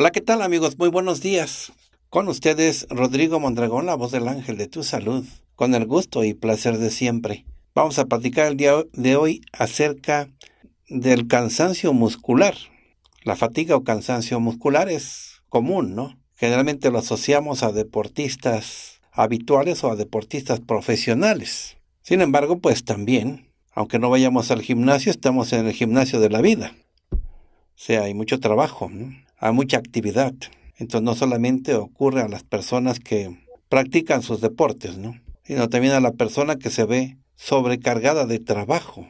Hola, ¿qué tal amigos? Muy buenos días. Con ustedes Rodrigo Mondragón, la voz del ángel de tu salud, con el gusto y placer de siempre. Vamos a platicar el día de hoy acerca del cansancio muscular. La fatiga o cansancio muscular es común, ¿no? Generalmente lo asociamos a deportistas habituales o a deportistas profesionales. Sin embargo, pues también, aunque no vayamos al gimnasio, estamos en el gimnasio de la vida. O sea, hay mucho trabajo. ¿no? a mucha actividad. Entonces no solamente ocurre a las personas que practican sus deportes, ¿no? sino también a la persona que se ve sobrecargada de trabajo.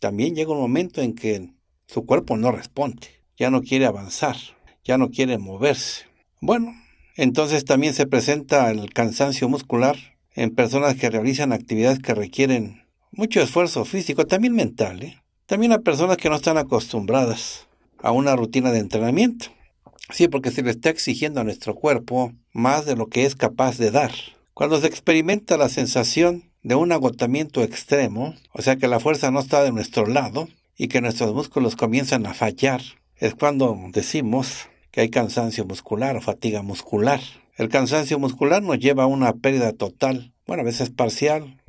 También llega un momento en que su cuerpo no responde, ya no quiere avanzar, ya no quiere moverse. Bueno, entonces también se presenta el cansancio muscular en personas que realizan actividades que requieren mucho esfuerzo físico, también mental, ¿eh? también a personas que no están acostumbradas a una rutina de entrenamiento. Sí, porque se le está exigiendo a nuestro cuerpo más de lo que es capaz de dar. Cuando se experimenta la sensación de un agotamiento extremo, o sea que la fuerza no está de nuestro lado y que nuestros músculos comienzan a fallar, es cuando decimos que hay cansancio muscular o fatiga muscular. El cansancio muscular nos lleva a una pérdida total, bueno, a veces parcial,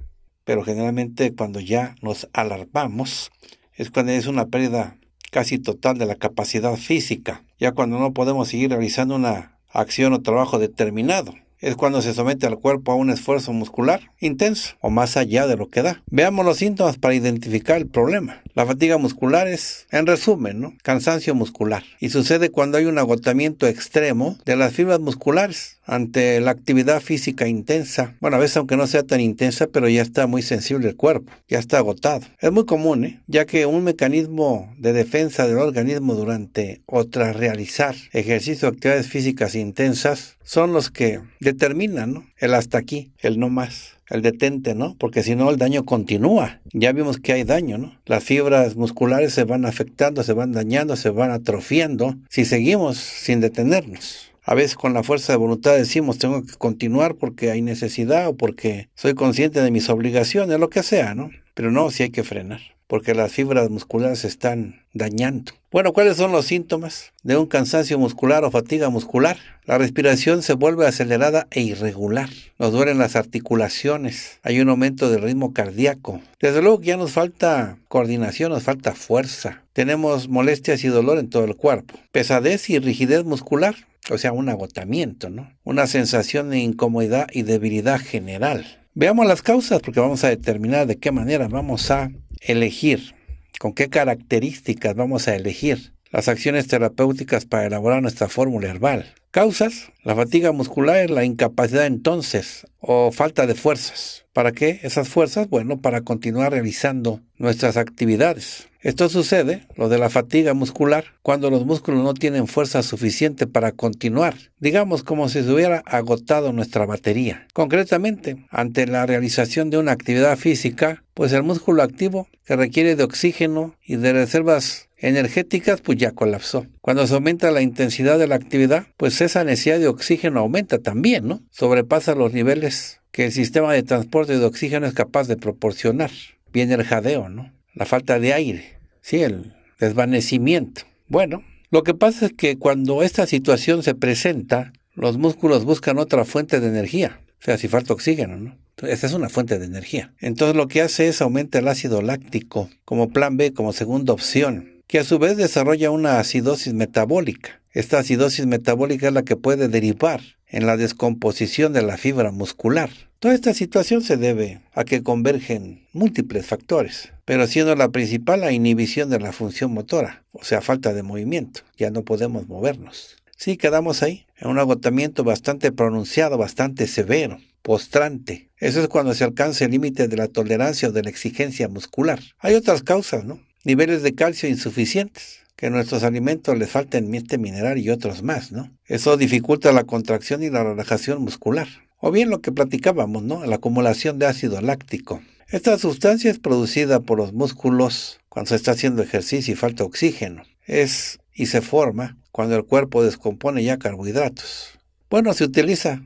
pero generalmente cuando ya nos alarmamos es cuando es una pérdida casi total de la capacidad física, ya cuando no podemos seguir realizando una acción o trabajo determinado. Es cuando se somete al cuerpo a un esfuerzo muscular intenso o más allá de lo que da. Veamos los síntomas para identificar el problema. La fatiga muscular es, en resumen, ¿no? cansancio muscular y sucede cuando hay un agotamiento extremo de las fibras musculares ante la actividad física intensa. Bueno, a veces aunque no sea tan intensa, pero ya está muy sensible el cuerpo, ya está agotado. Es muy común, ¿eh? ya que un mecanismo de defensa del organismo durante o tras realizar ejercicio o actividades físicas intensas son los que determinan ¿no? el hasta aquí, el no más el detente, ¿no? Porque si no, el daño continúa. Ya vimos que hay daño, ¿no? Las fibras musculares se van afectando, se van dañando, se van atrofiando si seguimos sin detenernos a veces con la fuerza de voluntad decimos tengo que continuar porque hay necesidad o porque soy consciente de mis obligaciones, lo que sea, ¿no? Pero no, si hay que frenar, porque las fibras musculares se están dañando. Bueno, ¿cuáles son los síntomas de un cansancio muscular o fatiga muscular? La respiración se vuelve acelerada e irregular. Nos duelen las articulaciones. Hay un aumento del ritmo cardíaco. Desde luego que ya nos falta coordinación, nos falta fuerza. Tenemos molestias y dolor en todo el cuerpo. Pesadez y rigidez muscular o sea, un agotamiento, ¿no? Una sensación de incomodidad y debilidad general. Veamos las causas porque vamos a determinar de qué manera vamos a elegir, con qué características vamos a elegir las acciones terapéuticas para elaborar nuestra fórmula herbal. Causas, la fatiga muscular, la incapacidad entonces o falta de fuerzas. ¿Para qué? Esas fuerzas, bueno, para continuar realizando nuestras actividades. Esto sucede, lo de la fatiga muscular, cuando los músculos no tienen fuerza suficiente para continuar, digamos como si se hubiera agotado nuestra batería. Concretamente, ante la realización de una actividad física, pues el músculo activo, que requiere de oxígeno y de reservas energéticas, pues ya colapsó. Cuando se aumenta la intensidad de la actividad, pues esa necesidad de oxígeno aumenta también, ¿no? Sobrepasa los niveles que el sistema de transporte de oxígeno es capaz de proporcionar. Viene el jadeo, ¿no? La falta de aire, sí, el desvanecimiento. Bueno, lo que pasa es que cuando esta situación se presenta, los músculos buscan otra fuente de energía. O sea, si falta oxígeno, ¿no? Esta es una fuente de energía. Entonces lo que hace es aumenta el ácido láctico como plan B, como segunda opción que a su vez desarrolla una acidosis metabólica. Esta acidosis metabólica es la que puede derivar en la descomposición de la fibra muscular. Toda esta situación se debe a que convergen múltiples factores, pero siendo la principal la inhibición de la función motora, o sea, falta de movimiento, ya no podemos movernos. Sí, quedamos ahí, en un agotamiento bastante pronunciado, bastante severo, postrante. Eso es cuando se alcanza el límite de la tolerancia o de la exigencia muscular. Hay otras causas, ¿no? niveles de calcio insuficientes, que nuestros alimentos les falten este mineral y otros más, ¿no? Eso dificulta la contracción y la relajación muscular. O bien lo que platicábamos, ¿no? La acumulación de ácido láctico. Esta sustancia es producida por los músculos cuando se está haciendo ejercicio y falta oxígeno. Es y se forma cuando el cuerpo descompone ya carbohidratos. Bueno, se utiliza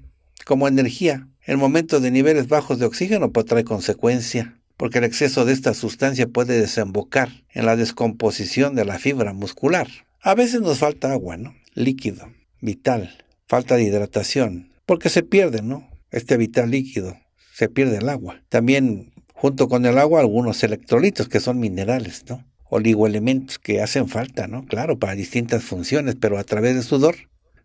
como energía en momentos de niveles bajos de oxígeno, pues trae consecuencia porque el exceso de esta sustancia puede desembocar en la descomposición de la fibra muscular. A veces nos falta agua, ¿no? Líquido, vital, falta de hidratación, porque se pierde, ¿no? Este vital líquido, se pierde el agua. También junto con el agua algunos electrolitos que son minerales, ¿no? Oligoelementos que hacen falta, ¿no? Claro, para distintas funciones, pero a través del sudor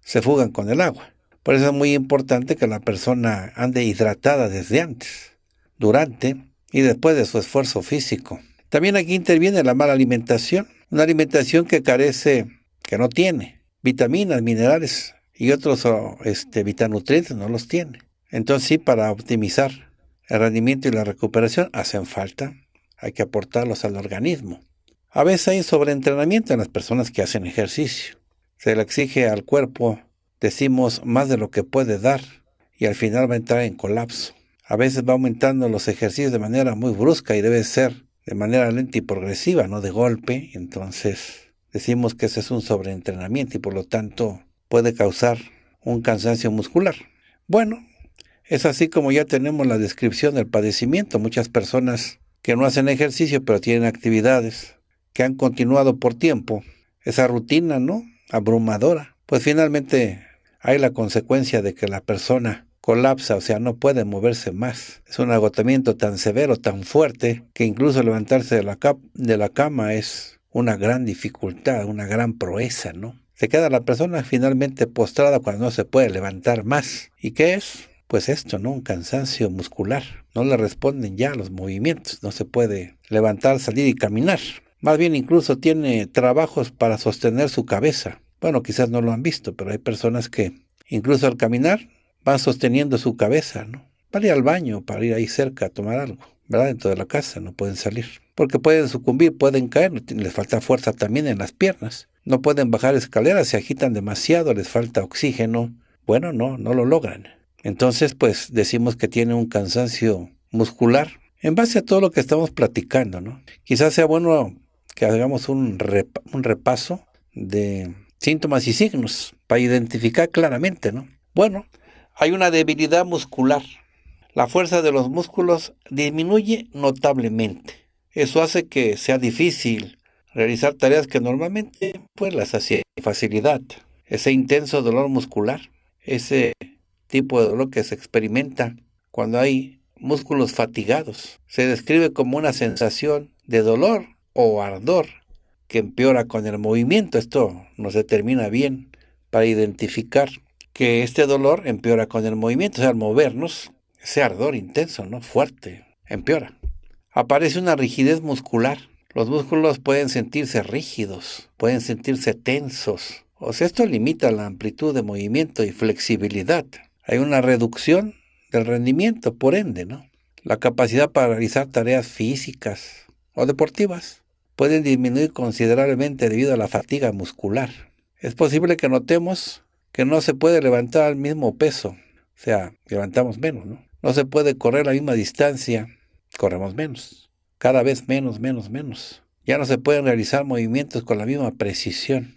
se fugan con el agua. Por eso es muy importante que la persona ande hidratada desde antes, durante y después de su esfuerzo físico. También aquí interviene la mala alimentación, una alimentación que carece, que no tiene vitaminas, minerales y otros este, no los tiene. Entonces sí, para optimizar el rendimiento y la recuperación hacen falta, hay que aportarlos al organismo. A veces hay sobreentrenamiento en las personas que hacen ejercicio. Se le exige al cuerpo, decimos, más de lo que puede dar y al final va a entrar en colapso a veces va aumentando los ejercicios de manera muy brusca y debe ser de manera lenta y progresiva, no de golpe. Entonces decimos que ese es un sobreentrenamiento y por lo tanto puede causar un cansancio muscular. Bueno, es así como ya tenemos la descripción del padecimiento. Muchas personas que no hacen ejercicio pero tienen actividades que han continuado por tiempo, esa rutina, ¿no? Abrumadora. Pues finalmente hay la consecuencia de que la persona colapsa, o sea, no puede moverse más. Es un agotamiento tan severo, tan fuerte, que incluso levantarse de la, de la cama es una gran dificultad, una gran proeza, ¿no? Se queda la persona finalmente postrada cuando no se puede levantar más. ¿Y qué es? Pues esto, ¿no? Un cansancio muscular. No le responden ya los movimientos. No se puede levantar, salir y caminar. Más bien incluso tiene trabajos para sostener su cabeza. Bueno, quizás no lo han visto, pero hay personas que incluso al caminar van sosteniendo su cabeza, ¿no? Para ir al baño, para ir ahí cerca a tomar algo, ¿verdad? Dentro de la casa, no pueden salir. Porque pueden sucumbir, pueden caer, les falta fuerza también en las piernas. No pueden bajar escaleras, se agitan demasiado, les falta oxígeno. Bueno, no, no lo logran. Entonces, pues decimos que tiene un cansancio muscular. En base a todo lo que estamos platicando, ¿no? Quizás sea bueno que hagamos un, un repaso de síntomas y signos para identificar claramente, ¿no? Bueno, hay una debilidad muscular. La fuerza de los músculos disminuye notablemente. Eso hace que sea difícil realizar tareas que normalmente pues las hacía facilidad. Ese intenso dolor muscular, ese tipo de dolor que se experimenta cuando hay músculos fatigados, se describe como una sensación de dolor o ardor que empeora con el movimiento. Esto nos determina bien para identificar que este dolor empeora con el movimiento, o sea, al movernos, ese ardor intenso, ¿no? Fuerte, empeora. Aparece una rigidez muscular. Los músculos pueden sentirse rígidos, pueden sentirse tensos. O sea, esto limita la amplitud de movimiento y flexibilidad. Hay una reducción del rendimiento, por ende, ¿no? La capacidad para realizar tareas físicas o deportivas pueden disminuir considerablemente debido a la fatiga muscular. Es posible que notemos que no se puede levantar al mismo peso, o sea, levantamos menos, ¿no? No se puede correr la misma distancia, corremos menos, cada vez menos, menos, menos. Ya no se pueden realizar movimientos con la misma precisión.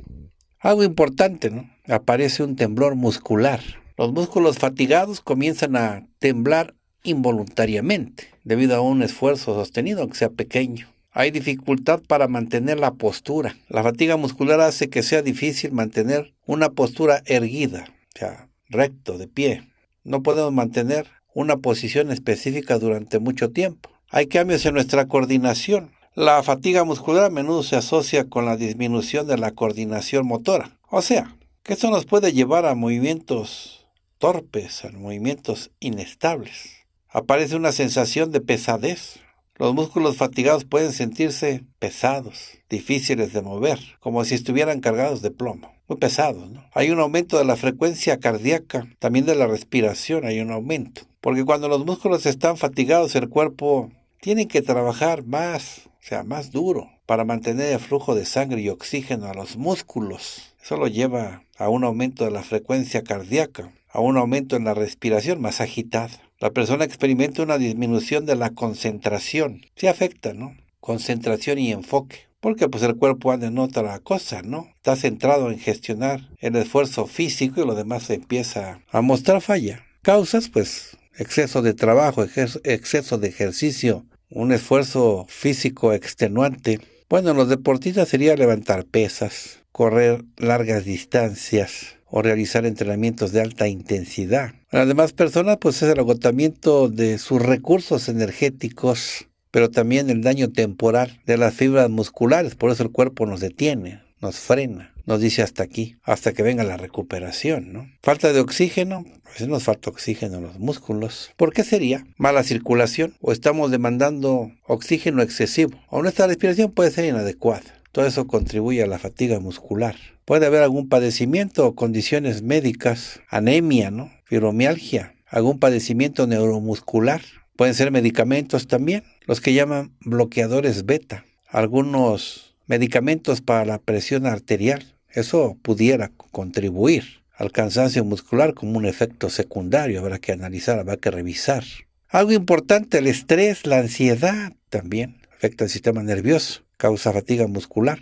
Algo importante, ¿no? Aparece un temblor muscular. Los músculos fatigados comienzan a temblar involuntariamente, debido a un esfuerzo sostenido, aunque sea pequeño. Hay dificultad para mantener la postura. La fatiga muscular hace que sea difícil mantener una postura erguida, o sea, recto, de pie. No podemos mantener una posición específica durante mucho tiempo. Hay cambios en nuestra coordinación. La fatiga muscular a menudo se asocia con la disminución de la coordinación motora. O sea, que esto nos puede llevar a movimientos torpes, a movimientos inestables. Aparece una sensación de pesadez, los músculos fatigados pueden sentirse pesados, difíciles de mover, como si estuvieran cargados de plomo. Muy pesados, ¿no? Hay un aumento de la frecuencia cardíaca, también de la respiración hay un aumento. Porque cuando los músculos están fatigados, el cuerpo tiene que trabajar más, o sea, más duro, para mantener el flujo de sangre y oxígeno a los músculos. Eso lo lleva a un aumento de la frecuencia cardíaca, a un aumento en la respiración más agitada. La persona experimenta una disminución de la concentración. Se afecta, ¿no? Concentración y enfoque. Porque pues el cuerpo anda en otra cosa, ¿no? Está centrado en gestionar el esfuerzo físico y lo demás empieza a mostrar falla. Causas, pues, exceso de trabajo, exceso de ejercicio, un esfuerzo físico extenuante. Bueno, los deportistas sería levantar pesas, correr largas distancias, o realizar entrenamientos de alta intensidad. las demás personas, pues es el agotamiento de sus recursos energéticos, pero también el daño temporal de las fibras musculares. Por eso el cuerpo nos detiene, nos frena, nos dice hasta aquí, hasta que venga la recuperación, ¿no? Falta de oxígeno, pues nos falta oxígeno en los músculos. ¿Por qué sería? ¿Mala circulación? ¿O estamos demandando oxígeno excesivo? ¿O nuestra respiración puede ser inadecuada? Todo eso contribuye a la fatiga muscular. Puede haber algún padecimiento o condiciones médicas, anemia, ¿no? fibromialgia, algún padecimiento neuromuscular. Pueden ser medicamentos también, los que llaman bloqueadores beta, algunos medicamentos para la presión arterial. Eso pudiera contribuir al cansancio muscular como un efecto secundario. Habrá que analizar, habrá que revisar. Algo importante, el estrés, la ansiedad también afecta al sistema nervioso, causa fatiga muscular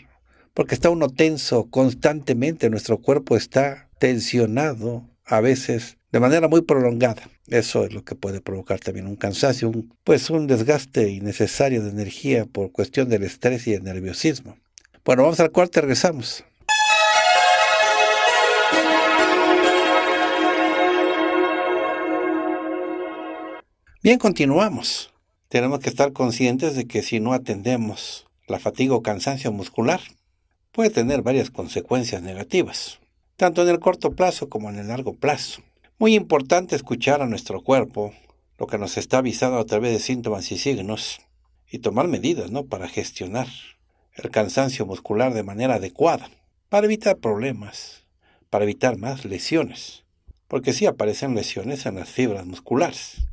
porque está uno tenso constantemente, nuestro cuerpo está tensionado a veces de manera muy prolongada. Eso es lo que puede provocar también un cansancio, pues un desgaste innecesario de energía por cuestión del estrés y el nerviosismo. Bueno, vamos al cuarto y regresamos. Bien, continuamos. Tenemos que estar conscientes de que si no atendemos la fatiga o cansancio muscular, puede tener varias consecuencias negativas, tanto en el corto plazo como en el largo plazo. Muy importante escuchar a nuestro cuerpo, lo que nos está avisando a través de síntomas y signos, y tomar medidas ¿no? para gestionar el cansancio muscular de manera adecuada, para evitar problemas, para evitar más lesiones, porque si aparecen lesiones en las fibras musculares.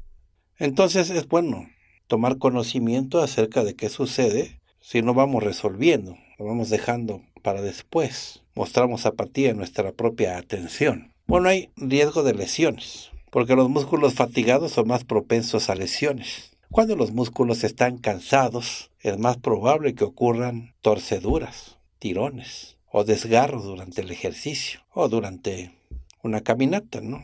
Entonces es bueno tomar conocimiento acerca de qué sucede si no vamos resolviendo lo vamos dejando para después. Mostramos apatía en nuestra propia atención. Bueno, hay riesgo de lesiones, porque los músculos fatigados son más propensos a lesiones. Cuando los músculos están cansados, es más probable que ocurran torceduras, tirones o desgarros durante el ejercicio o durante una caminata, ¿no?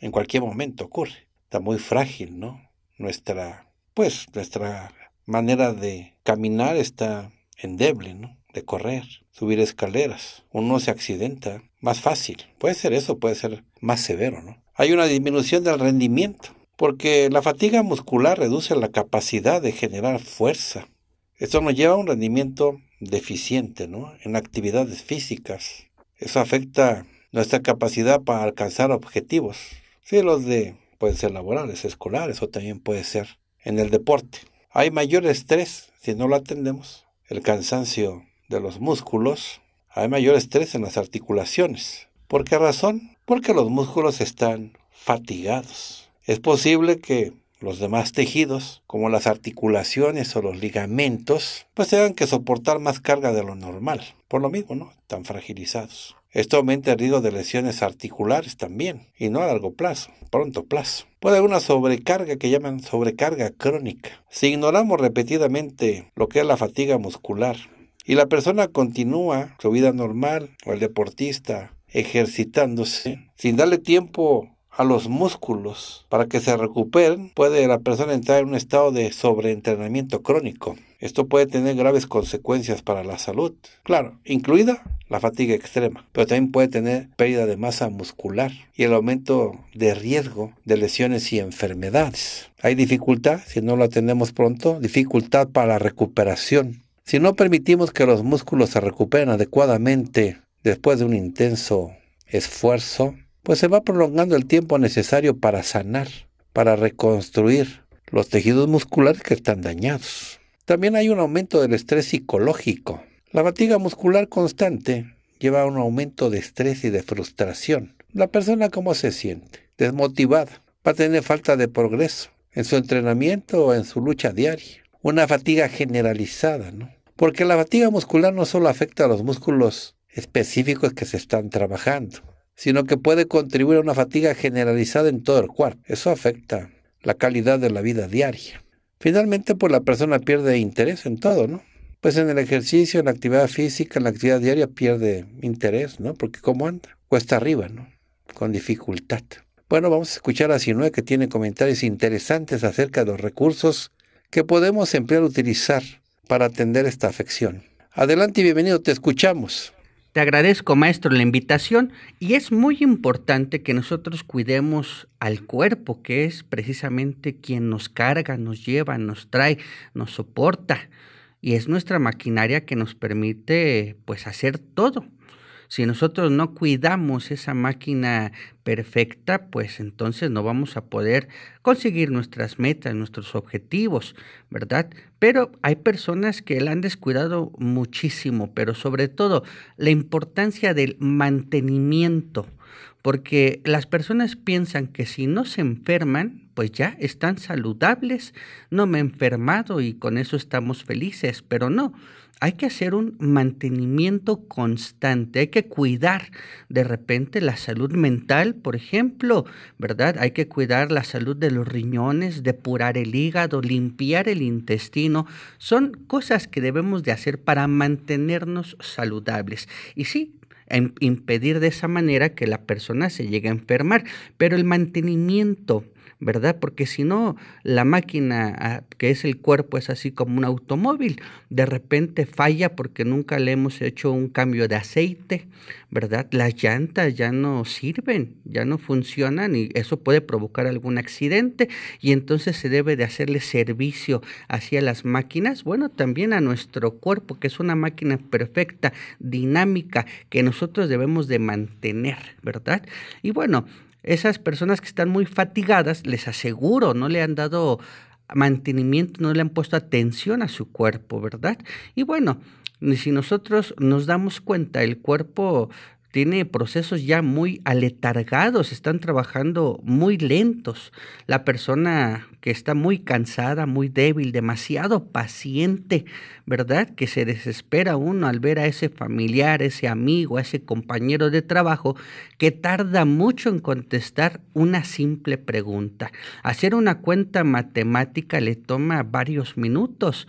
En cualquier momento ocurre. Está muy frágil, ¿no? Nuestra, pues, nuestra manera de caminar está endeble, ¿no? de correr, subir escaleras. Uno se accidenta más fácil. Puede ser eso, puede ser más severo, ¿no? Hay una disminución del rendimiento, porque la fatiga muscular reduce la capacidad de generar fuerza. Esto nos lleva a un rendimiento deficiente, ¿no? En actividades físicas. Eso afecta nuestra capacidad para alcanzar objetivos. Sí, los de pueden ser laborales, escolares o también puede ser en el deporte. Hay mayor estrés si no lo atendemos. El cansancio de los músculos, hay mayor estrés en las articulaciones. ¿Por qué razón? Porque los músculos están fatigados. Es posible que los demás tejidos, como las articulaciones o los ligamentos, pues tengan que soportar más carga de lo normal. Por lo mismo, ¿no? Tan fragilizados. Esto aumenta el riesgo de lesiones articulares también, y no a largo plazo, pronto plazo. Puede haber una sobrecarga que llaman sobrecarga crónica. Si ignoramos repetidamente lo que es la fatiga muscular y la persona continúa su vida normal o el deportista ejercitándose sin darle tiempo a los músculos para que se recuperen, puede la persona entrar en un estado de sobreentrenamiento crónico. Esto puede tener graves consecuencias para la salud, claro, incluida la fatiga extrema, pero también puede tener pérdida de masa muscular y el aumento de riesgo de lesiones y enfermedades. Hay dificultad, si no la tenemos pronto, dificultad para la recuperación si no permitimos que los músculos se recuperen adecuadamente después de un intenso esfuerzo, pues se va prolongando el tiempo necesario para sanar, para reconstruir los tejidos musculares que están dañados. También hay un aumento del estrés psicológico. La fatiga muscular constante lleva a un aumento de estrés y de frustración. La persona cómo se siente, desmotivada, va a tener falta de progreso en su entrenamiento o en su lucha diaria. Una fatiga generalizada, ¿no? Porque la fatiga muscular no solo afecta a los músculos específicos que se están trabajando, sino que puede contribuir a una fatiga generalizada en todo el cuerpo. Eso afecta la calidad de la vida diaria. Finalmente, pues la persona pierde interés en todo, ¿no? Pues en el ejercicio, en la actividad física, en la actividad diaria pierde interés, ¿no? Porque ¿cómo anda? Cuesta arriba, ¿no? Con dificultad. Bueno, vamos a escuchar a Sinue que tiene comentarios interesantes acerca de los recursos que podemos emplear utilizar para atender esta afección. Adelante y bienvenido, te escuchamos. Te agradezco, maestro, la invitación y es muy importante que nosotros cuidemos al cuerpo, que es precisamente quien nos carga, nos lleva, nos trae, nos soporta y es nuestra maquinaria que nos permite pues hacer todo. Si nosotros no cuidamos esa máquina perfecta, pues entonces no vamos a poder conseguir nuestras metas, nuestros objetivos, ¿verdad? Pero hay personas que la han descuidado muchísimo, pero sobre todo la importancia del mantenimiento, porque las personas piensan que si no se enferman, pues ya están saludables, no me he enfermado y con eso estamos felices, pero no hay que hacer un mantenimiento constante, hay que cuidar de repente la salud mental, por ejemplo, ¿verdad? Hay que cuidar la salud de los riñones, depurar el hígado, limpiar el intestino. Son cosas que debemos de hacer para mantenernos saludables. Y sí, em, impedir de esa manera que la persona se llegue a enfermar, pero el mantenimiento ¿verdad? Porque si no, la máquina ah, que es el cuerpo es así como un automóvil, de repente falla porque nunca le hemos hecho un cambio de aceite, ¿verdad? Las llantas ya no sirven, ya no funcionan y eso puede provocar algún accidente y entonces se debe de hacerle servicio hacia las máquinas, bueno, también a nuestro cuerpo, que es una máquina perfecta, dinámica, que nosotros debemos de mantener, ¿verdad? Y bueno, esas personas que están muy fatigadas, les aseguro, no le han dado mantenimiento, no le han puesto atención a su cuerpo, ¿verdad? Y bueno, si nosotros nos damos cuenta, el cuerpo tiene procesos ya muy aletargados, están trabajando muy lentos. La persona que está muy cansada, muy débil, demasiado paciente, ¿verdad? Que se desespera uno al ver a ese familiar, ese amigo, a ese compañero de trabajo que tarda mucho en contestar una simple pregunta. Hacer una cuenta matemática le toma varios minutos.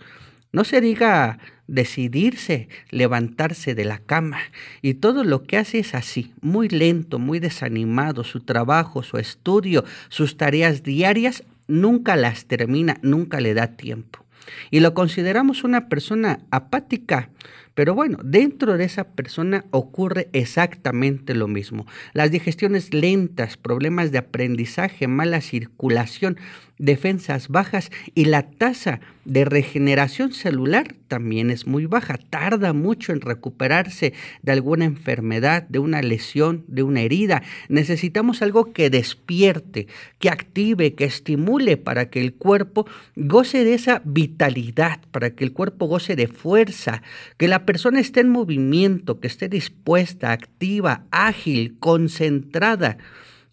No se diga decidirse, levantarse de la cama. Y todo lo que hace es así, muy lento, muy desanimado. Su trabajo, su estudio, sus tareas diarias, nunca las termina, nunca le da tiempo. Y lo consideramos una persona apática, pero bueno, dentro de esa persona ocurre exactamente lo mismo. Las digestiones lentas, problemas de aprendizaje, mala circulación, defensas bajas y la tasa de regeneración celular también es muy baja. Tarda mucho en recuperarse de alguna enfermedad, de una lesión, de una herida. Necesitamos algo que despierte, que active, que estimule para que el cuerpo goce de esa vitalidad, para que el cuerpo goce de fuerza, que la persona esté en movimiento, que esté dispuesta, activa, ágil, concentrada.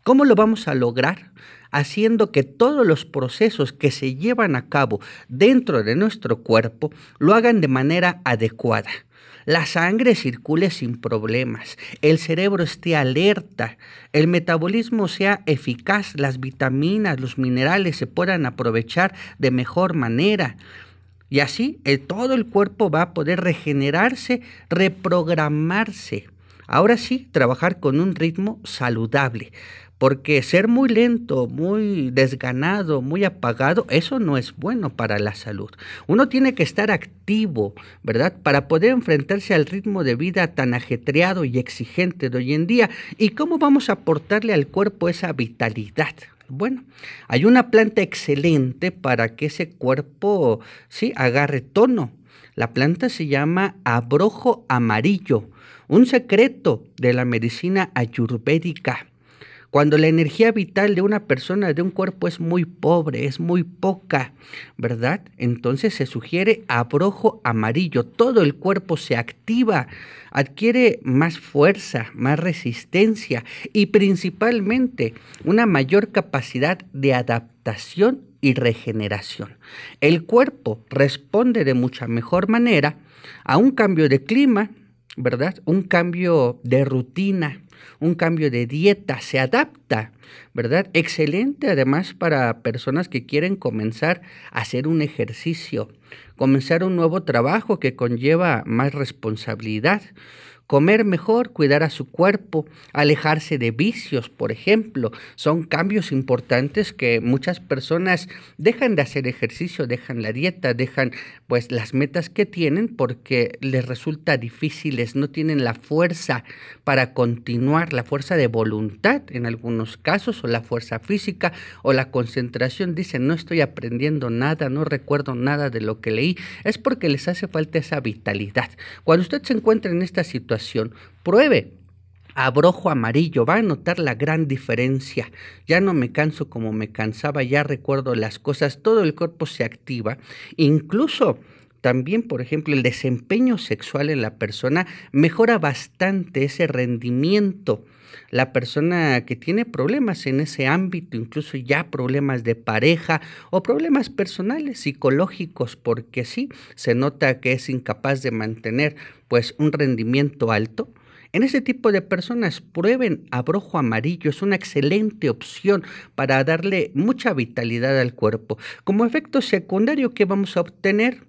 ¿Cómo lo vamos a lograr? haciendo que todos los procesos que se llevan a cabo dentro de nuestro cuerpo lo hagan de manera adecuada. La sangre circule sin problemas, el cerebro esté alerta, el metabolismo sea eficaz, las vitaminas, los minerales se puedan aprovechar de mejor manera. Y así eh, todo el cuerpo va a poder regenerarse, reprogramarse. Ahora sí, trabajar con un ritmo saludable. Porque ser muy lento, muy desganado, muy apagado, eso no es bueno para la salud. Uno tiene que estar activo, ¿verdad? Para poder enfrentarse al ritmo de vida tan ajetreado y exigente de hoy en día. ¿Y cómo vamos a aportarle al cuerpo esa vitalidad? Bueno, hay una planta excelente para que ese cuerpo, sí, agarre tono. La planta se llama abrojo amarillo, un secreto de la medicina ayurvédica. Cuando la energía vital de una persona, de un cuerpo es muy pobre, es muy poca, ¿verdad? Entonces se sugiere abrojo amarillo. Todo el cuerpo se activa, adquiere más fuerza, más resistencia y principalmente una mayor capacidad de adaptación y regeneración. El cuerpo responde de mucha mejor manera a un cambio de clima, ¿verdad? Un cambio de rutina, un cambio de dieta, se adapta, ¿verdad? Excelente además para personas que quieren comenzar a hacer un ejercicio, comenzar un nuevo trabajo que conlleva más responsabilidad comer mejor, cuidar a su cuerpo, alejarse de vicios, por ejemplo. Son cambios importantes que muchas personas dejan de hacer ejercicio, dejan la dieta, dejan pues las metas que tienen porque les resulta difícil, no tienen la fuerza para continuar, la fuerza de voluntad en algunos casos o la fuerza física o la concentración. Dicen, no estoy aprendiendo nada, no recuerdo nada de lo que leí. Es porque les hace falta esa vitalidad. Cuando usted se encuentra en esta situación, Pruebe. Abrojo amarillo, va a notar la gran diferencia. Ya no me canso como me cansaba, ya recuerdo las cosas, todo el cuerpo se activa. Incluso también, por ejemplo, el desempeño sexual en la persona mejora bastante ese rendimiento la persona que tiene problemas en ese ámbito, incluso ya problemas de pareja o problemas personales, psicológicos, porque sí, se nota que es incapaz de mantener pues un rendimiento alto. En ese tipo de personas prueben abrojo amarillo, es una excelente opción para darle mucha vitalidad al cuerpo. Como efecto secundario, ¿qué vamos a obtener?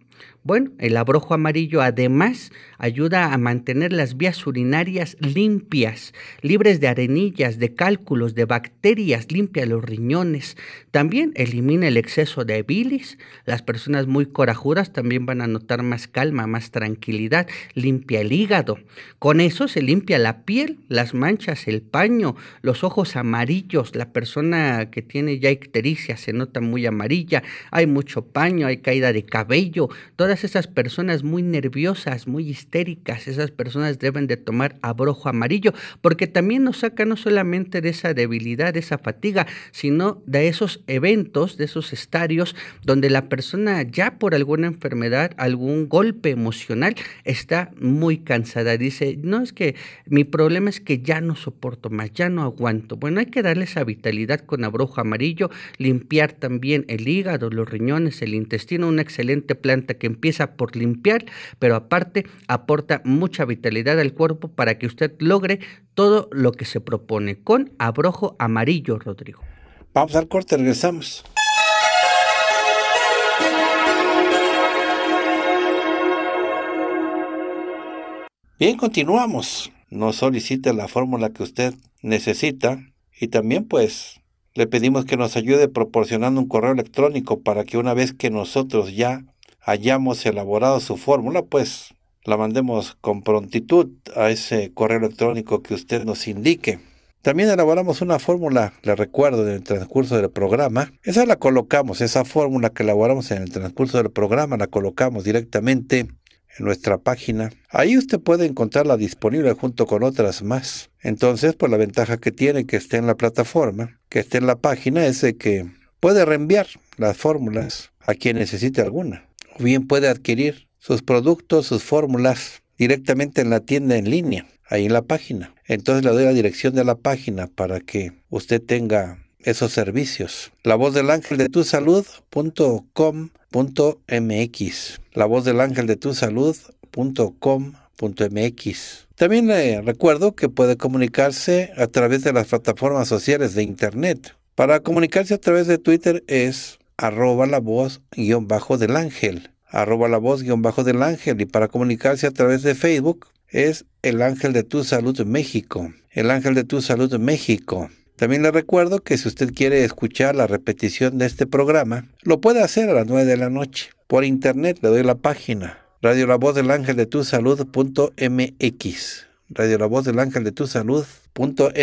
Bueno, el abrojo amarillo además ayuda a mantener las vías urinarias limpias, libres de arenillas, de cálculos, de bacterias, limpia los riñones. También elimina el exceso de bilis. Las personas muy corajudas también van a notar más calma, más tranquilidad. Limpia el hígado. Con eso se limpia la piel, las manchas, el paño, los ojos amarillos. La persona que tiene ya ictericia se nota muy amarilla. Hay mucho paño, hay caída de cabello. Todas esas personas muy nerviosas, muy histéricas, esas personas deben de tomar abrojo amarillo, porque también nos saca no solamente de esa debilidad, de esa fatiga, sino de esos eventos, de esos estadios donde la persona ya por alguna enfermedad, algún golpe emocional, está muy cansada. Dice, no es que mi problema es que ya no soporto más, ya no aguanto. Bueno, hay que darle esa vitalidad con abrojo amarillo, limpiar también el hígado, los riñones, el intestino, una excelente planta que empieza por limpiar, pero aparte aporta mucha vitalidad al cuerpo para que usted logre todo lo que se propone con abrojo amarillo, Rodrigo. Vamos al corte, regresamos. Bien, continuamos. Nos solicita la fórmula que usted necesita y también pues le pedimos que nos ayude proporcionando un correo electrónico para que una vez que nosotros ya hayamos elaborado su fórmula, pues la mandemos con prontitud a ese correo electrónico que usted nos indique. También elaboramos una fórmula, le recuerdo, en el transcurso del programa. Esa la colocamos, esa fórmula que elaboramos en el transcurso del programa, la colocamos directamente en nuestra página. Ahí usted puede encontrarla disponible junto con otras más. Entonces, pues la ventaja que tiene que esté en la plataforma, que esté en la página, es que puede reenviar las fórmulas a quien necesite alguna bien puede adquirir sus productos, sus fórmulas directamente en la tienda en línea, ahí en la página. Entonces le doy la dirección de la página para que usted tenga esos servicios. La voz del ángel de tu MX. La voz del ángel de tu MX. También le recuerdo que puede comunicarse a través de las plataformas sociales de Internet. Para comunicarse a través de Twitter es arroba la voz guión bajo del ángel, arroba la voz guión bajo del ángel y para comunicarse a través de Facebook es el ángel de tu salud México, el ángel de tu salud México. También le recuerdo que si usted quiere escuchar la repetición de este programa, lo puede hacer a las 9 de la noche. Por internet le doy la página radio la voz del ángel de tu MX, Radio la voz del ángel de tu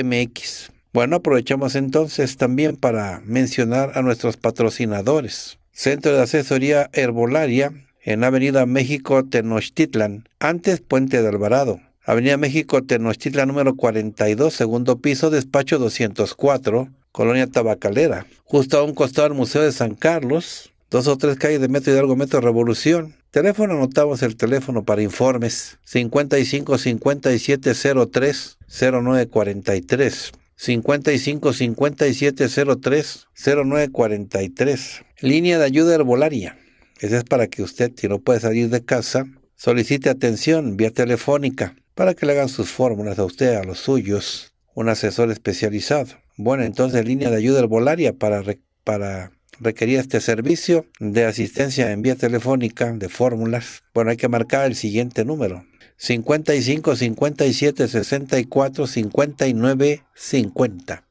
MX. Bueno, aprovechamos entonces también para mencionar a nuestros patrocinadores. Centro de Asesoría Herbolaria en Avenida México Tenochtitlan, antes Puente de Alvarado. Avenida México Tenochtitlan número 42, segundo piso, despacho 204, Colonia Tabacalera. Justo a un costado del Museo de San Carlos, dos o tres calles de Metro y algo, Metro Revolución. Teléfono, anotamos el teléfono para informes, 55 5703 0943. 55 57 03 0943. Línea de ayuda herbolaria. Esa es para que usted, si no puede salir de casa, solicite atención vía telefónica para que le hagan sus fórmulas a usted, a los suyos, un asesor especializado. Bueno, entonces línea de ayuda herbolaria para, para requerir este servicio de asistencia en vía telefónica de fórmulas. Bueno, hay que marcar el siguiente número, 55 57 64 59 50.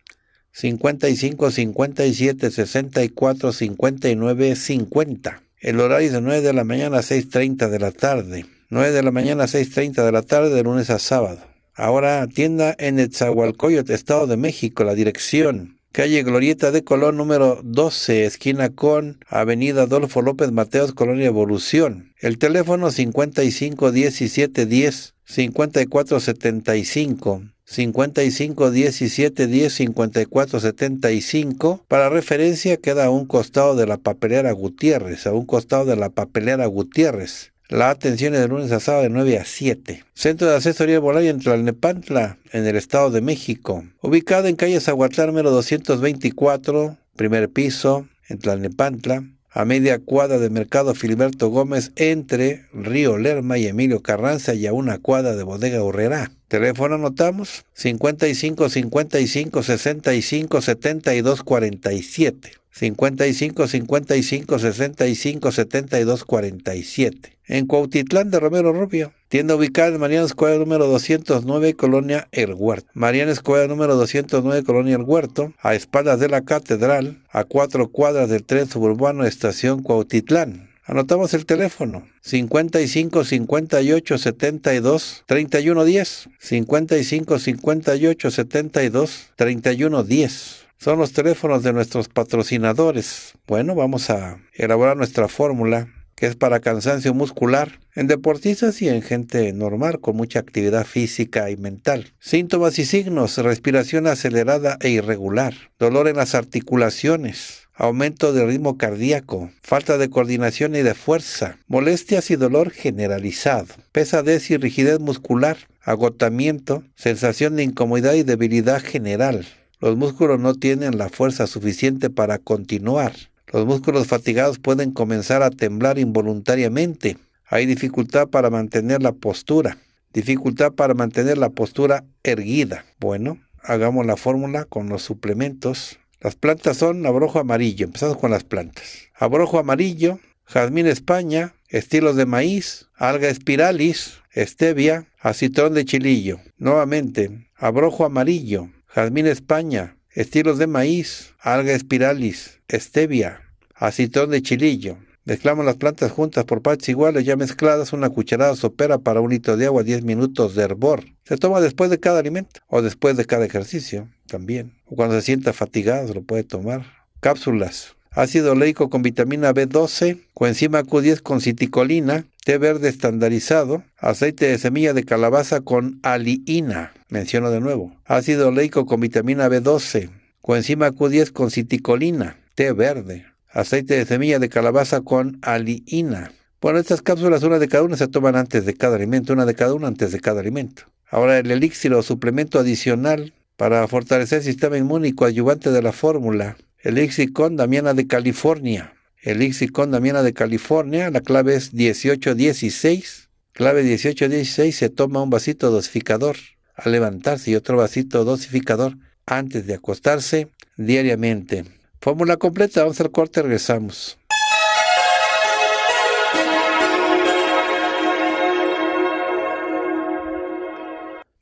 55 57 64 59 50. El horario es de 9 de la mañana a 6.30 de la tarde. 9 de la mañana a 6.30 de la tarde de lunes a sábado. Ahora tienda en Etzahualcoyot, Estado de México, la dirección calle Glorieta de Colón número 12, esquina con Avenida Adolfo López Mateos, Colonia Evolución. El teléfono 55 17 10 54 75. 55 17 10 54 75. Para referencia queda a un costado de la papelera Gutiérrez, a un costado de la papelera Gutiérrez. La atención es de lunes a sábado de 9 a 7. Centro de Asesoría Volaria en Tlalnepantla, en el Estado de México. Ubicado en calle número 224, primer piso, en Tlalnepantla. A media cuadra de mercado Filiberto Gómez entre Río Lerma y Emilio Carranza y a una cuadra de Bodega Urrera. Teléfono anotamos 55 55 65 72 47. 55 55 65 72 47. En Cuautitlán de Romero Rubio. Tienda ubicada en Mariana Escuela número 209, Colonia El Huerto. Mariana Escuela número 209, Colonia El Huerto, a espaldas de la Catedral, a cuatro cuadras del tren suburbano Estación Cuautitlán. Anotamos el teléfono 55 58 72 31 10 55 58 72 31 10 son los teléfonos de nuestros patrocinadores. Bueno, vamos a elaborar nuestra fórmula que es para cansancio muscular en deportistas y en gente normal con mucha actividad física y mental. Síntomas y signos, respiración acelerada e irregular, dolor en las articulaciones, aumento del ritmo cardíaco, falta de coordinación y de fuerza, molestias y dolor generalizado, pesadez y rigidez muscular, agotamiento, sensación de incomodidad y debilidad general, los músculos no tienen la fuerza suficiente para continuar. Los músculos fatigados pueden comenzar a temblar involuntariamente. Hay dificultad para mantener la postura. Dificultad para mantener la postura erguida. Bueno, hagamos la fórmula con los suplementos. Las plantas son abrojo amarillo. Empezamos con las plantas. Abrojo amarillo, jazmín España, estilos de maíz, alga espiralis, stevia, acitrón de chilillo. Nuevamente, abrojo amarillo, jazmín España, estilos de maíz, alga espiralis, stevia, acitón de chilillo. Mezclamos las plantas juntas por partes iguales, ya mezcladas, una cucharada sopera para un litro de agua, 10 minutos de hervor. Se toma después de cada alimento o después de cada ejercicio también. O cuando se sienta fatigado se lo puede tomar. Cápsulas. Ácido oleico con vitamina B12, coenzima Q10 con citicolina, té verde estandarizado, aceite de semilla de calabaza con aliina, menciono de nuevo, ácido oleico con vitamina B12, coenzima Q10 con citicolina, té verde, aceite de semilla de calabaza con aliina. Bueno, estas cápsulas, una de cada una, se toman antes de cada alimento, una de cada una antes de cada alimento. Ahora, el elixir o suplemento adicional para fortalecer el sistema inmune y coadyuvante de la fórmula, elixir con Damiana de California el con Damiana de California, la clave es 1816. Clave 1816 se toma un vasito dosificador al levantarse y otro vasito dosificador antes de acostarse diariamente. Fórmula completa, vamos al corte, regresamos.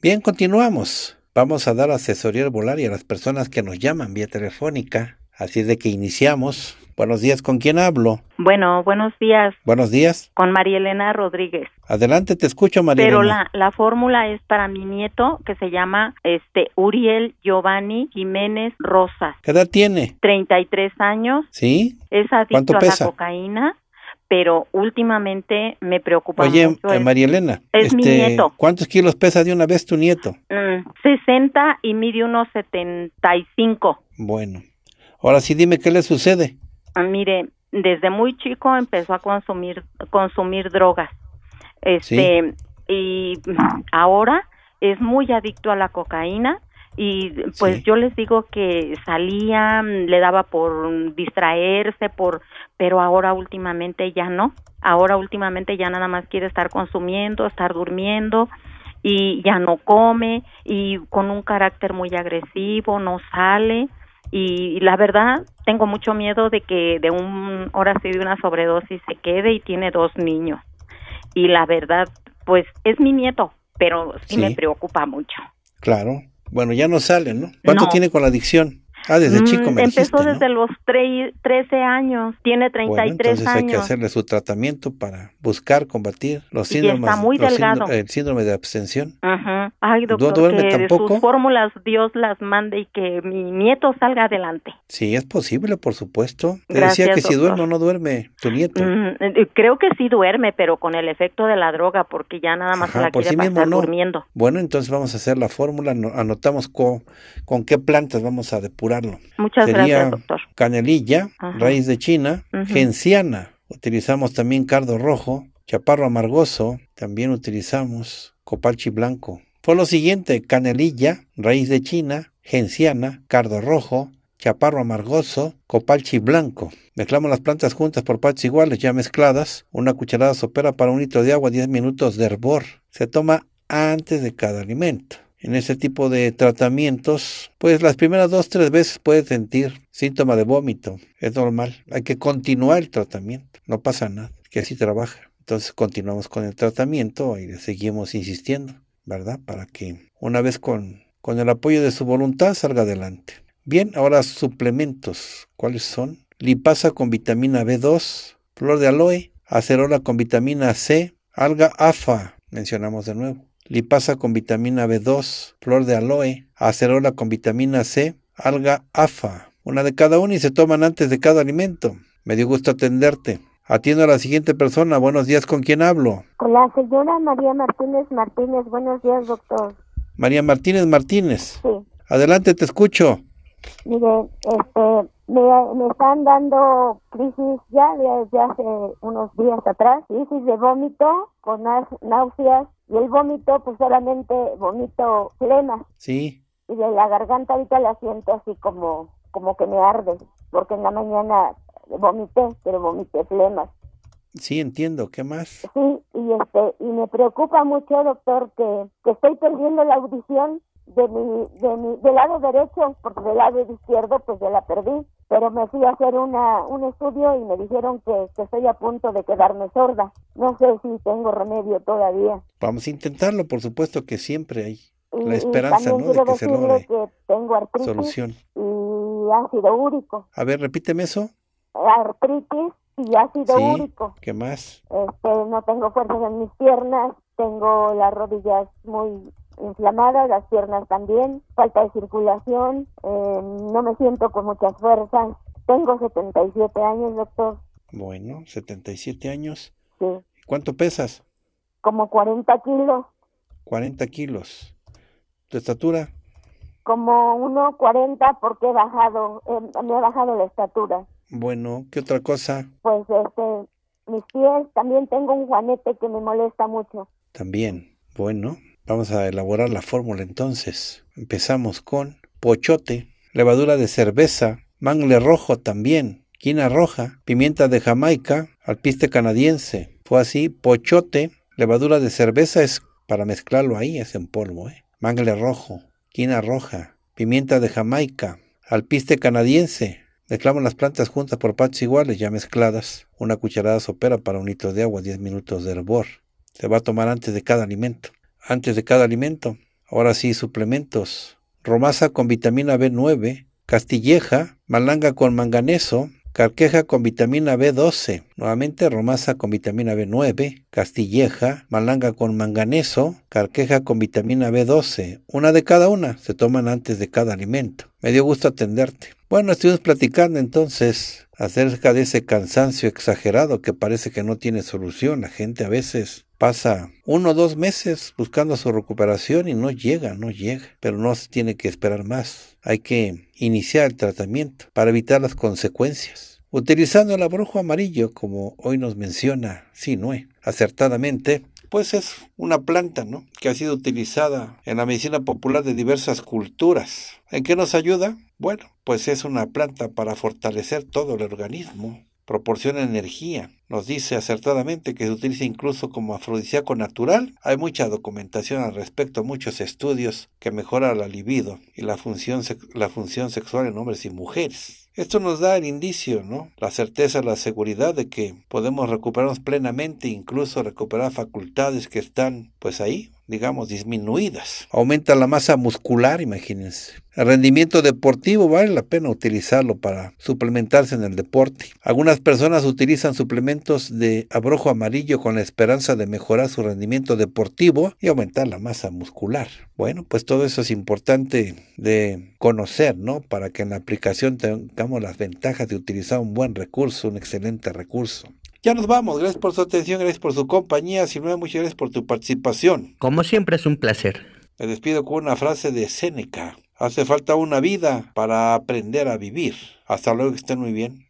Bien, continuamos. Vamos a dar asesoría volar y a las personas que nos llaman vía telefónica. Así es de que iniciamos Buenos días, ¿con quién hablo? Bueno, buenos días. Buenos días. Con María Elena Rodríguez. Adelante, te escucho, María Pero la, la fórmula es para mi nieto que se llama este Uriel Giovanni Jiménez Rosa. ¿Qué edad tiene? 33 años. ¿Sí? Es adicto a la cocaína pero últimamente me preocupa Oye, mucho. Oye, eh, María Elena. Es mi este, nieto. ¿Cuántos kilos pesa de una vez tu nieto? 60 mm, y mide unos 75. Bueno, ahora sí dime qué le sucede. Ah, mire, desde muy chico empezó a consumir consumir drogas. Este y ahora es muy adicto a la cocaína y pues yo les digo que salía, le daba por distraerse, por pero ahora últimamente ya no. Ahora últimamente ya nada más quiere estar consumiendo, estar durmiendo y ya no come y con un carácter muy agresivo, no sale y la verdad tengo mucho miedo de que de un hora sí de una sobredosis se quede y tiene dos niños y la verdad pues es mi nieto pero sí, me preocupa mucho claro bueno ya no sale no cuánto tiene con la adicción Ah, desde mm, chico me Empezó desde los 13 años, tiene 33 bueno, entonces hay que hacerle su tratamiento para buscar combatir los síndromes. está muy delgado. el síndrome de abstención. Ajá. Ay, doctor, que sus fórmulas Dios las mande y que mi nieto salga adelante. Sí, es posible, por supuesto. Te decía que si duerme o no duerme tu nieto. Mm, eh, creo que sí duerme, pero con el efecto de la droga, porque ya nada más la quiere pasar durmiendo. Bueno, entonces vamos a hacer la fórmula, anotamos con, con qué plantas vamos a depurar Muchas gracias, doctor. Canelilla, raíz de China, genciana. Utilizamos también cardo rojo, chaparro amargoso. También utilizamos copalchi blanco. Fue lo siguiente: canelilla, raíz de China, genciana, cardo rojo, chaparro amargoso, copalchi blanco. Mezclamos las plantas juntas por partes iguales, ya mezcladas. Una cucharada sopera para un litro de agua, 10 minutos de hervor. Se toma antes de cada alimento en este tipo de tratamientos, pues las primeras dos, tres veces puede sentir síntoma de vómito. Es normal. Hay que continuar el tratamiento. No pasa nada, que así trabaja. Entonces continuamos con el tratamiento y le seguimos insistiendo, ¿verdad? Para que una vez con, con el apoyo de su voluntad salga adelante. Bien, ahora suplementos. ¿Cuáles son? Lipasa con vitamina B2, flor de aloe, acerola con vitamina C, alga AFA, mencionamos de nuevo lipasa con vitamina B2, flor de aloe, acerola con vitamina C, alga AFA. Una de cada una y se toman antes de cada alimento. Me dio gusto atenderte. Atiendo a la siguiente persona. Buenos días, ¿con quién hablo? Con la señora María Martínez Martínez. Buenos días, doctor. María Martínez Martínez. Sí. Adelante, te escucho. Mire, este, me, están dando crisis ya desde hace unos días atrás, crisis de vómito con náuseas y el vómito, pues solamente vomito flema Sí. Y de la garganta ahorita la siento así como, como que me arde, porque en la mañana vomité, pero vomité flema Sí, entiendo. ¿Qué más? Sí, y este, y me preocupa mucho, doctor, que, que estoy perdiendo la audición de mi, de del lado derecho, porque del lado izquierdo pues ya la perdí, pero me fui a hacer una, un estudio y me dijeron que, estoy a punto de quedarme sorda. No sé si tengo remedio todavía. Vamos a intentarlo, por supuesto que siempre hay la esperanza, ¿no? De que se logre que tengo artritis solución. y ácido úrico. A ver, repíteme eso. Artritis y ácido sí, úrico. ¿Qué más? Este, no tengo fuerzas en mis piernas, tengo las rodillas muy inflamadas, las piernas también, falta de circulación, eh, no me siento con muchas fuerzas. Tengo 77 años, doctor. Bueno, 77 años. Sí. ¿Cuánto pesas? Como 40 kilos. 40 kilos. ¿Tu estatura? Como 1,40 porque he bajado, em, me ha bajado la estatura. Bueno, ¿qué otra cosa? Pues este, mis pies, también tengo un juanete que me molesta mucho. También, bueno. Vamos a elaborar la fórmula entonces. Empezamos con pochote, levadura de cerveza, mangle rojo también, quina roja, pimienta de Jamaica, alpiste canadiense. Fue así, pochote, levadura de cerveza es para mezclarlo ahí, es en polvo. ¿eh? Mangle rojo, quina roja, pimienta de Jamaica, alpiste canadiense. Mezclamos las plantas juntas por partes iguales, ya mezcladas. Una cucharada sopera para un litro de agua, 10 minutos de hervor. Se va a tomar antes de cada alimento antes de cada alimento. Ahora sí, suplementos. Romasa con vitamina B9, castilleja, malanga con manganeso, Carqueja con vitamina B12, nuevamente romasa con vitamina B9, castilleja, malanga con manganeso, carqueja con vitamina B12, una de cada una, se toman antes de cada alimento. Me dio gusto atenderte. Bueno, estuvimos platicando entonces acerca de ese cansancio exagerado que parece que no tiene solución. La gente a veces pasa uno o dos meses buscando su recuperación y no llega, no llega, pero no se tiene que esperar más. Hay que iniciar el tratamiento para evitar las consecuencias. Utilizando el abrojo amarillo, como hoy nos menciona Sinue, acertadamente, pues es una planta ¿no? que ha sido utilizada en la medicina popular de diversas culturas. ¿En qué nos ayuda? Bueno, pues es una planta para fortalecer todo el organismo, proporciona energía, nos dice acertadamente que se utiliza incluso como afrodisíaco natural. Hay mucha documentación al respecto, muchos estudios que mejoran la libido y la función, la función sexual en hombres y mujeres. Esto nos da el indicio, ¿no? La certeza, la seguridad de que podemos recuperarnos plenamente, incluso recuperar facultades que están, pues ahí, digamos, disminuidas. Aumenta la masa muscular, imagínense. El rendimiento deportivo vale la pena utilizarlo para suplementarse en el deporte. Algunas personas utilizan suplementos de abrojo amarillo con la esperanza de mejorar su rendimiento deportivo y aumentar la masa muscular. Bueno, pues todo eso es importante de conocer, ¿no? Para que en la aplicación tengamos las ventajas de utilizar un buen recurso, un excelente recurso. Ya nos vamos, gracias por su atención, gracias por su compañía, Silvia, muchas gracias por tu participación. Como siempre es un placer. Me despido con una frase de Séneca. Hace falta una vida para aprender a vivir. Hasta luego, que estén muy bien.